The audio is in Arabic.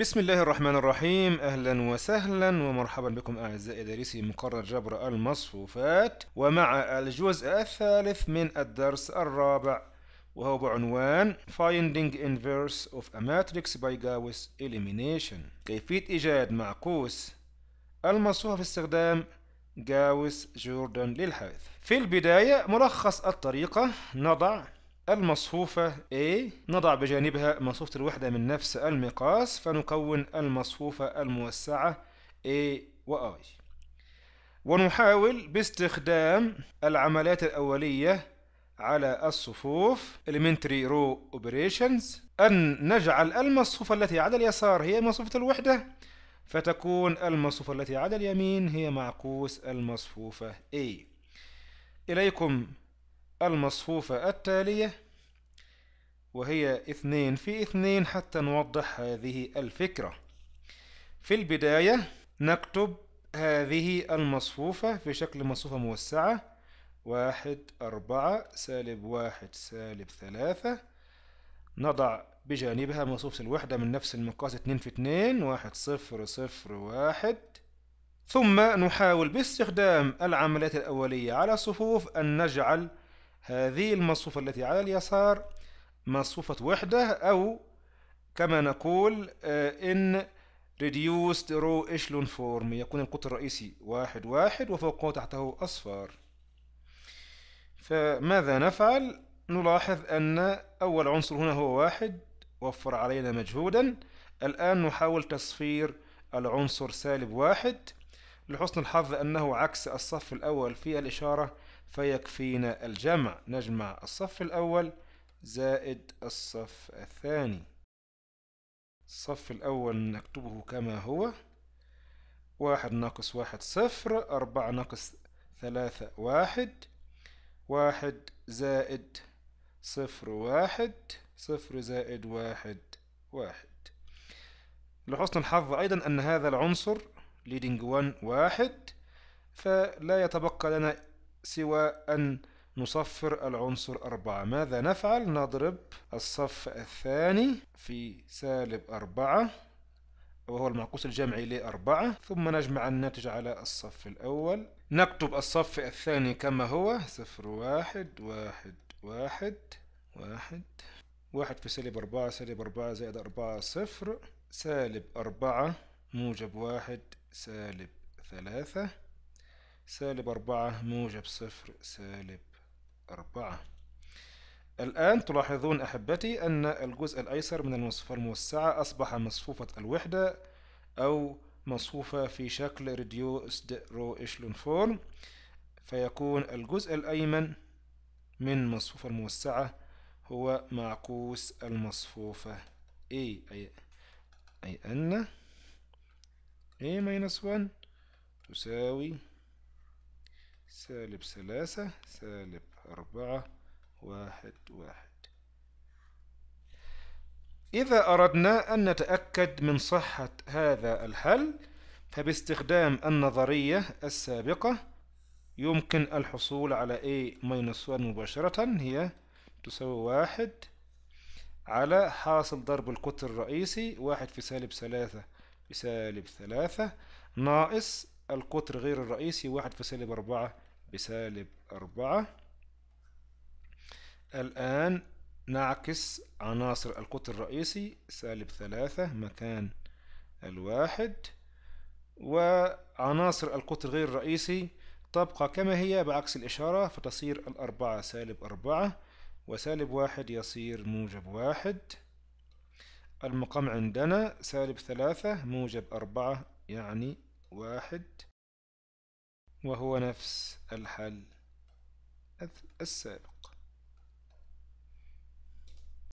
بسم الله الرحمن الرحيم اهلا وسهلا ومرحبا بكم اعزائي دارسي مقرر جبر المصفوفات ومع الجزء الثالث من الدرس الرابع وهو بعنوان Finding Inverse of a Matrix by Gauss Elimination كيفية إيجاد معكوس المصفوفة في استخدام جاوس جوردن للحث في البداية ملخص الطريقة نضع المصفوفة A نضع بجانبها مصفوفة الوحدة من نفس المقاس فنكون المصفوفة الموسعة A و I ونحاول باستخدام العمليات الأولية على الصفوف elementary row operations أن نجعل المصفوفة التي على اليسار هي مصفوفة الوحدة فتكون المصفوفة التي على اليمين هي معكوس المصفوفة A إليكم المصفوفة التالية وهي اثنين في اثنين حتى نوضح هذه الفكرة في البداية نكتب هذه المصفوفة في شكل مصفوفة موسعة واحد أربعة سالب واحد سالب ثلاثة نضع بجانبها مصفوفة الوحدة من نفس المقاس اثنين في اثنين واحد صفر صفر واحد ثم نحاول باستخدام العمليات الأولية على الصفوف أن نجعل هذه المصفوفة التي على اليسار مصفوفة وحدة أو كما نقول آه، إن reduced row echelon form يكون القطر الرئيسي واحد واحد وفوقه تحته أصفار فماذا نفعل؟ نلاحظ أن أول عنصر هنا هو واحد وفر علينا مجهودا الآن نحاول تصفير العنصر سالب واحد لحسن الحظ أنه عكس الصف الأول في الإشارة فيكفينا الجمع نجمع الصف الأول زائد الصف الثاني الصف الأول نكتبه كما هو واحد ناقص واحد صفر أربعة ناقص ثلاثة واحد واحد زائد صفر واحد صفر زائد واحد واحد لحسن الحظ أيضا أن هذا العنصر leading one واحد فلا يتبقى لنا سوى أن نصفر العنصر أربعة ماذا نفعل؟ نضرب الصف الثاني في سالب أربعة وهو المعقوس الجمعي لأربعة ثم نجمع الناتج على الصف الأول نكتب الصف الثاني كما هو صفر واحد واحد واحد واحد واحد في سالب أربعة سالب أربعة زائد أربعة صفر سالب أربعة موجب واحد سالب ثلاثة سالب أربعة موجب صفر سالب أربعة الآن تلاحظون أحبتي أن الجزء الأيسر من المصفوفة الموسعة أصبح مصفوفة الوحدة أو مصفوفة في شكل reduced رو إشلون فورم فيكون الجزء الأيمن من المصفوفة الموسعة هو معكوس المصفوفة A أي, أي أن a ماينس 1 تساوي سالب ثلاثة سالب أربعة واحد واحد إذا أردنا أن نتأكد من صحة هذا الحل فباستخدام النظرية السابقة يمكن الحصول على a ماينس 1 مباشرة هي تساوي واحد على حاصل ضرب القطر الرئيسي واحد في سالب ثلاثة بسالب ثلاثة ناقص القطر غير الرئيسي واحد في سالب أربعة بسالب أربعة الآن نعكس عناصر القطر الرئيسي سالب ثلاثة مكان الواحد وعناصر القطر غير الرئيسي تبقى كما هي بعكس الإشارة فتصير الأربعة سالب أربعة وسالب واحد يصير موجب واحد المقام عندنا سالب ثلاثة موجب أربعة يعني واحد وهو نفس الحل السابق